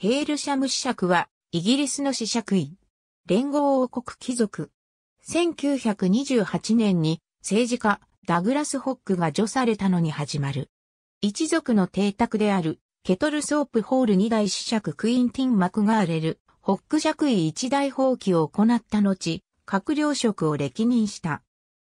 ヘールシャム子爵は、イギリスの子爵位。連合王国貴族。1928年に、政治家、ダグラス・ホックが除されたのに始まる。一族の邸宅である、ケトルソープホール二代子爵クイーンティン・マクガーレル、ホック爵位一大放棄を行った後、閣僚職を歴任した。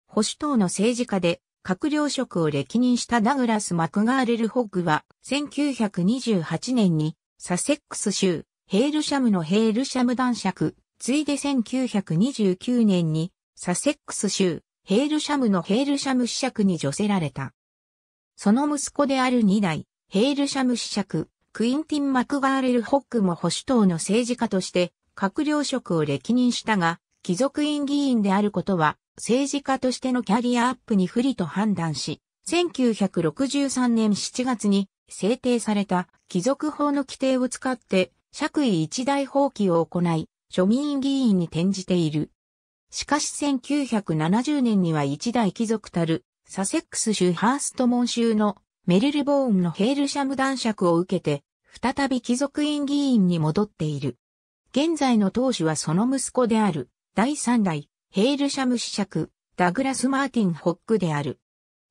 保守党の政治家で、閣僚職を歴任したダグラス・マクガーレル・ホッグは、1928年にサセックス州、ヘールシャムのヘールシャム男爵、ついで1929年に、サセックス州、ヘールシャムのヘールシャム子爵に除せられた。その息子である2代、ヘールシャム子爵、クインティン・マクガーレル・ホックも保守党の政治家として、閣僚職を歴任したが、貴族院議員であることは、政治家としてのキャリアアップに不利と判断し、1963年7月に制定された貴族法の規定を使って、爵位一大放棄を行い、庶民議員に転じている。しかし1970年には一大貴族たる、サセックス州ハーストモン州のメリル・ボーンのヘールシャム男爵を受けて、再び貴族院議員に戻っている。現在の当主はその息子である、第三代、ヘールシャム子爵、ダグラス・マーティン・ホックである。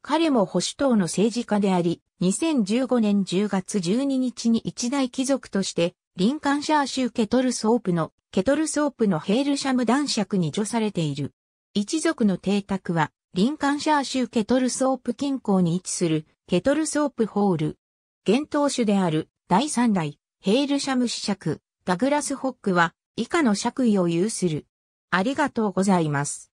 彼も保守党の政治家であり、2015年10月12日に一大貴族として、リンカンシャー州ケトルソープの、ケトルソープのヘールシャム男爵に除されている。一族の邸宅は、リンカンシャー州ケトルソープ近郊に位置する、ケトルソープホール。現当主である、第三代、ヘールシャム子爵、ダグラス・ホックは、以下の爵位を有する。ありがとうございます。